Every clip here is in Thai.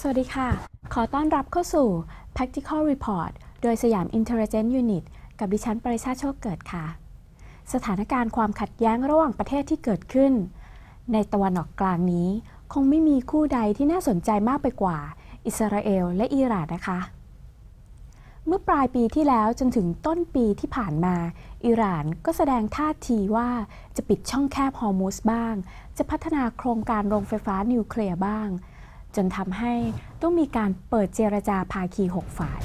สวัสดีค่ะ ขอต้อนรับเข้าสู่ Practical Report โดยสยาม Intelligence Unit กับดิฉันปริชาโชคเกิดค่ะ สถานการณ์ความขัดแย้งระหว่างประเทศที่เกิดขึ้น ในตะวันออกกลางนี้ คงไม่มีคู่ใดที่น่าสนใจมากไปกว่า อิสราเอลและอิหร่านนะคะเมื่อปลายปีที่แล้วจนถึงต้นปีที่ผ่านมา อิหร่านก็แสดงท่าทีว่าจะปิดช่องแคบฮอร์มูสบ้าง จะพัฒนาโครงการโรงไฟฟ้านิวเคลียร์บ้าง จนทำให้ต้องมีการเปิดเจรจาภาคีหกฝ่าย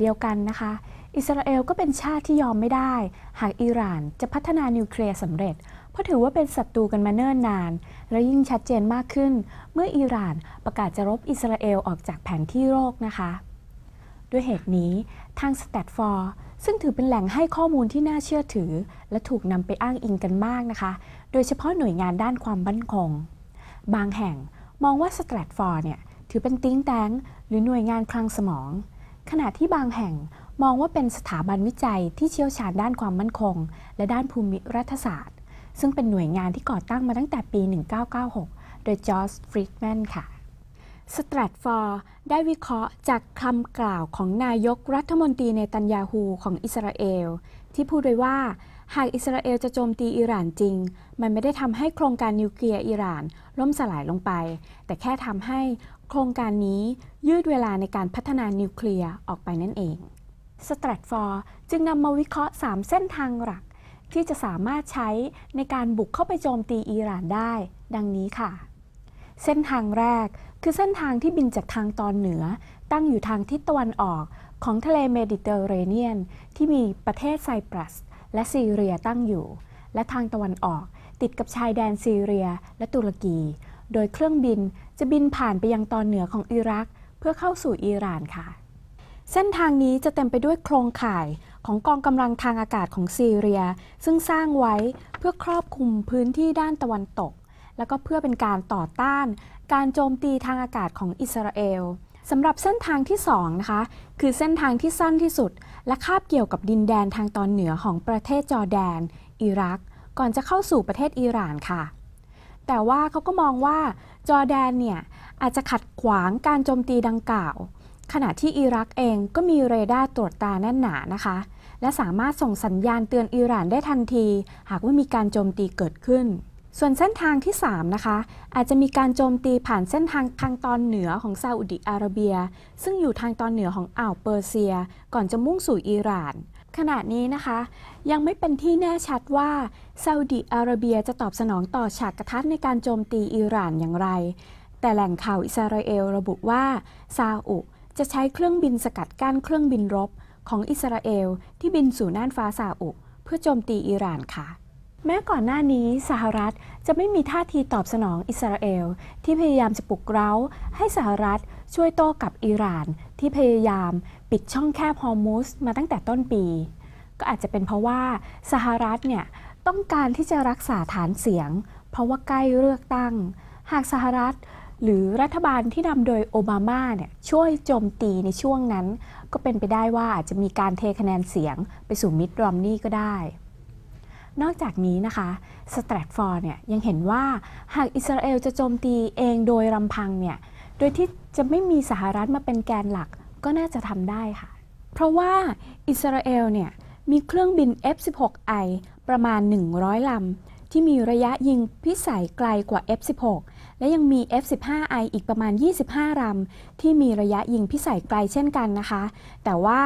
เดียวกันนะคะ อิสราเอลก็เป็นชาติที่ยอมไม่ได้ หากอิหร่านจะพัฒนานิวเคลียร์สำเร็จ เพราะถือว่าเป็นศัตรูกันมาเนิ่นนาน และยิ่งชัดเจนมากขึ้น เมื่ออิหร่านประกาศจะรบอิสราเอลออกจากแผนที่โลกนะคะ ด้วยเหตุนี้ทางสเตทฟอร์ ซึ่งถือเป็นแหล่งให้ข้อมูลที่น่าเชื่อถือและถูกนำไปอ้างอิงกันมากนะคะ โดยเฉพาะหน่วยงานด้านความมั่นคงบางแห่งมองว่าสแตทฟอร์เนี่ยถือเป็นติ้งแตงหรือหน่วยงานคลังสมองขณะที่บางแห่งมองว่าเป็นสถาบันวิจัยที่เชี่ยวชาญด้านความมั่นคง และด้านภูมิรัฐศาสตร์ซึ่งเป็นหน่วยงานที่ก่อตั้งมาตั้งแต่ปี 1996 โดยจอร์จฟริดแมนค่ะสตรัทฟอร์ได้วิเคราะห์จากคำกล่าวของนายกรัฐมนตรีเนตันยาฮูของอิสราเอล ที่พูดไว้ว่า หากอิสราเอลจะโจมตีอิหร่านจริง มันไม่ได้ทำให้โครงการนิวเคลียร์อิหร่าน ล่มสลายลงไป แต่แค่ทำให้โครงการนี้ยืดเวลาในการพัฒนานิวเคลียร์ออกไปนั่นเองสตรัทฟอร์จึงนำมาวิเคราะห์ 3 เส้นทางหลัก ที่จะสามารถใช้ในการบุกเข้าไปโจมตีอิหร่านได้ ดังนี้ค่ะ เส้นทางแรกคือเส้นทางที่บินจากทางตอนเหนือ ตั้งอยู่ทางทิศตะวันออกของทะเลเมดิเตอร์เรเนียน ที่มีประเทศไซปรัส และซีเรียตั้งอยู่ และทางตะวันออกติดกับชายแดนซีเรียและตุรกีโดยเครื่องบินจะบินผ่านไปยังตอนเหนือของอิรักเพื่อเข้าสู่อิหร่านค่ะ เส้นทางนี้จะเต็มไปด้วยโครงข่ายของกองกำลังทางอากาศของซีเรีย ซึ่งสร้างไว้เพื่อครอบคลุมพื้นที่ด้านตะวันตก และก็เพื่อเป็นการต่อต้าน การโจมตีทางอากาศของอิสราเอลสำหรับเส้นทางที่ 2นะคะคือเส้นทางที่สั้นที่สุด และคาบเกี่ยวกับดินแดนทางตอนเหนือของประเทศจอร์แดน อิรักก่อนจะเข้าสู่ประเทศอิหร่านค่ะแต่ว่าเขาก็มองว่าจอร์แดนเนี่ย อาจจะขัดขวางการโจมตีดังกล่าว ขณะที่อิรักเองก็มีเรดาร์ตรวจตาแน่นหนานะคะ และสามารถส่งสัญญาณเตือนอิหร่านได้ทันที หากว่ามีการโจมตีเกิดขึ้น ส่วนเส้นทางที่3นะคะ อาจจะมีการโจมตีผ่านเส้นทางทางตอนเหนือของซาอุดิอาระเบีย ซึ่งอยู่ทางตอนเหนือของอ่าวเปอร์เซีย ก่อนจะมุ่งสู่อิหร่านขณะนี้นะคะ ยังไม่เป็นที่แน่ชัดว่าซาอุดิอาระเบียจะตอบสนองต่อฉากกระทัดในการโจมตีอิหร่านอย่างไร แต่แหล่งข่าวอิสราเอลระบุว่า ซาอุจะใช้เครื่องบินสกัดกั้นเครื่องบินรบของอิสราเอล ที่บินสู่น่านฟ้าซาอุ เพื่อโจมตีอิหร่านค่ะแม้ก่อนหน้านี้สหรัฐจะไม่มีท่าทีตอบสนองอิสราเอลที่พยายามจะปลุกเร้า ให้สหรัฐช่วยโต้กับอิหร่านที่พยายามปิดช่องแคบฮอร์มุส มาตั้งแต่ต้นปี ก็อาจจะเป็นเพราะว่าสหรัฐเนี่ยต้องการที่จะรักษาฐานเสียงเพราะว่าใกล้เลือกตั้ง หากสหรัฐหรือรัฐบาลที่นำโดยโอบามาเนี่ยช่วยโจมตีในช่วงนั้น ก็เป็นไปได้ว่าอาจจะมีการเทคะแนนเสียงไปสู่มิตรรอมนี่ก็ได้นอกจากนี้นะคะสแตทฟอร์เนี่ยยังเห็นว่าหากอิสราเอลจะโจมตีเองโดยลำพังเนี่ย โดยที่จะไม่มีสหรัฐมาเป็นแกนหลักก็ น่าจะทำได้ค่ะ เพราะว่าอิสราเอลเนี่ยมีเครื่องบิน F-16I ประมาณ 100ลำที่มีระยะยิงพิสัยไกลกว่า F-16 และยังมี F-15I อีกประมาณ 25ลำที่มีระยะยิงพิสัยไกลเช่นกันนะคะ แต่ว่า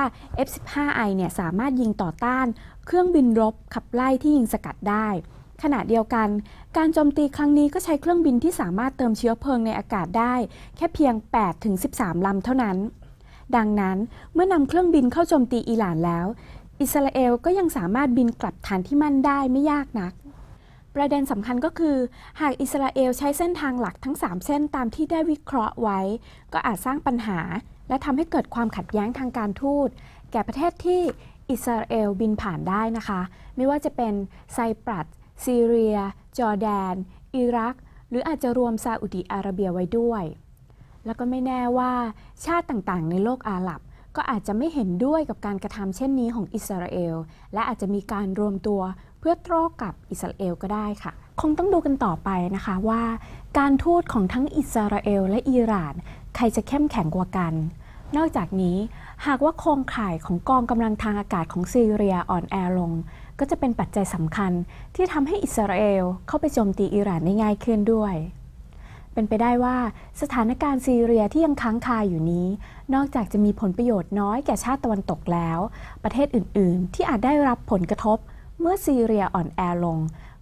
F-15I เนี่ยสามารถยิงต่อต้านเครื่องบินรบขับไล่ที่ยิงสกัดได้ ขณะเดียวกัน การโจมตีครั้งนี้ก็ใช้เครื่องบินที่สามารถเติมเชื้อเพลิงในอากาศได้ แค่เพียง 8-13ลำเท่านั้น ดังนั้นเมื่อนำเครื่องบินเข้าโจมตีอิหร่านแล้ว อิสราเอล ก็ยังสามารถบินกลับฐานที่มั่นได้ไม่ยากนัก ประเด็นสำคัญก็คือ หากอิสราเอลใช้เส้นทางหลักทั้ง 3 เส้นตามที่ได้วิเคราะห์ไว้ ก็อาจสร้างปัญหา และทำให้เกิดความขัดแย้งทางการทูตแก่ประเทศที่อิสราเอลบินผ่านได้นะคะ ไม่ว่าจะเป็นไซปรัส ซีเรีย จอร์แดน อิรัก หรืออาจจะรวมซาอุดีอาระเบียไว้ด้วย แล้วก็ไม่แน่ว่าชาติต่างๆในโลกอาหรับก็อาจจะไม่เห็นด้วยกับการกระทำเช่นนี้ของอิสราเอลและอาจจะมีการรวมตัวเพื่อตตอกับอิสราเอลก็ได้ค่ะ คงต้องดูกันต่อไปนะคะว่า การทูตของทั้งอิสราเอลและอิหร่านใครจะเข้มแข็งกว่ากันนอกจากนี้หากว่าโครงข่ายของกองกำลังทางอากาศของซีเรียอ่อนแอลง ก็จะเป็นปัจจัยสำคัญที่ทำให้อิสราเอลเข้าไปโจมตีอิหร่านได้ง่ายขึ้นด้วย เป็นไปได้ว่าสถานการณ์ซีเรียที่ยังค้างคาอยู่นี้ นอกจากจะมีผลประโยชน์น้อยแก่ชาติตะวันตกแล้ว ประเทศอื่นๆ ที่อาจได้รับผลกระทบเมื่อซีเรียอ่อนแอลง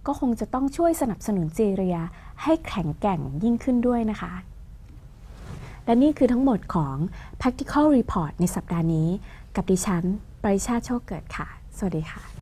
ก็คงจะต้องช่วยสนับสนุนซีเรียให้แข็งแกร่งยิ่งขึ้นด้วยนะคะและนี่คือทั้งหมดของ practical report ในสัปดาห์นี้ กับดิฉัน ปริชาโชคเกิดค่ะ สวัสดีค่ะ